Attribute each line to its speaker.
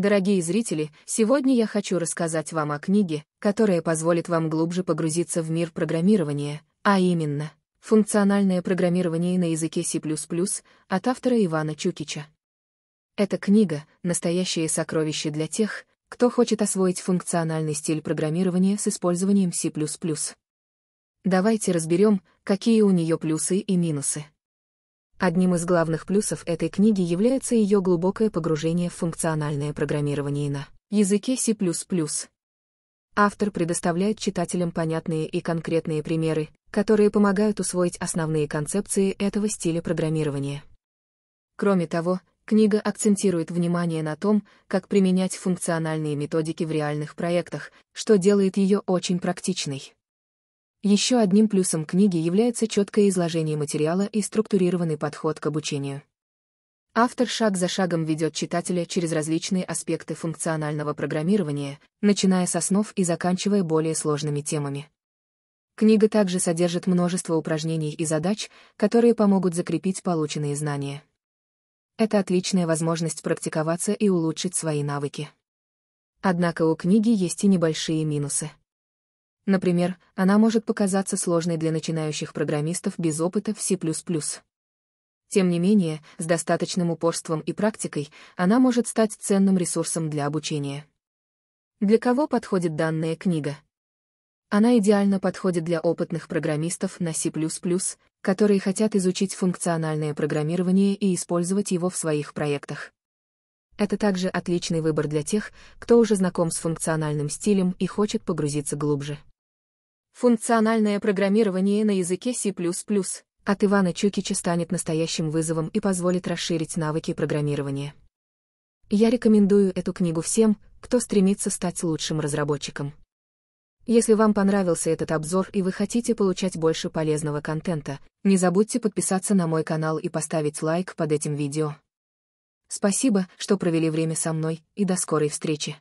Speaker 1: Дорогие зрители, сегодня я хочу рассказать вам о книге, которая позволит вам глубже погрузиться в мир программирования, а именно, «Функциональное программирование на языке C++ от автора Ивана Чукича. Эта книга — настоящее сокровище для тех, кто хочет освоить функциональный стиль программирования с использованием C++. Давайте разберем, какие у нее плюсы и минусы. Одним из главных плюсов этой книги является ее глубокое погружение в функциональное программирование на языке C++. Автор предоставляет читателям понятные и конкретные примеры, которые помогают усвоить основные концепции этого стиля программирования. Кроме того, книга акцентирует внимание на том, как применять функциональные методики в реальных проектах, что делает ее очень практичной. Еще одним плюсом книги является четкое изложение материала и структурированный подход к обучению. Автор шаг за шагом ведет читателя через различные аспекты функционального программирования, начиная с основ и заканчивая более сложными темами. Книга также содержит множество упражнений и задач, которые помогут закрепить полученные знания. Это отличная возможность практиковаться и улучшить свои навыки. Однако у книги есть и небольшие минусы. Например, она может показаться сложной для начинающих программистов без опыта в C++. Тем не менее, с достаточным упорством и практикой она может стать ценным ресурсом для обучения. Для кого подходит данная книга? Она идеально подходит для опытных программистов на C++, которые хотят изучить функциональное программирование и использовать его в своих проектах. Это также отличный выбор для тех, кто уже знаком с функциональным стилем и хочет погрузиться глубже. Функциональное программирование на языке C++ от Ивана Чукича станет настоящим вызовом и позволит расширить навыки программирования. Я рекомендую эту книгу всем, кто стремится стать лучшим разработчиком. Если вам понравился этот обзор и вы хотите получать больше полезного контента, не забудьте подписаться на мой канал и поставить лайк под этим видео. Спасибо, что провели время со мной, и до скорой встречи.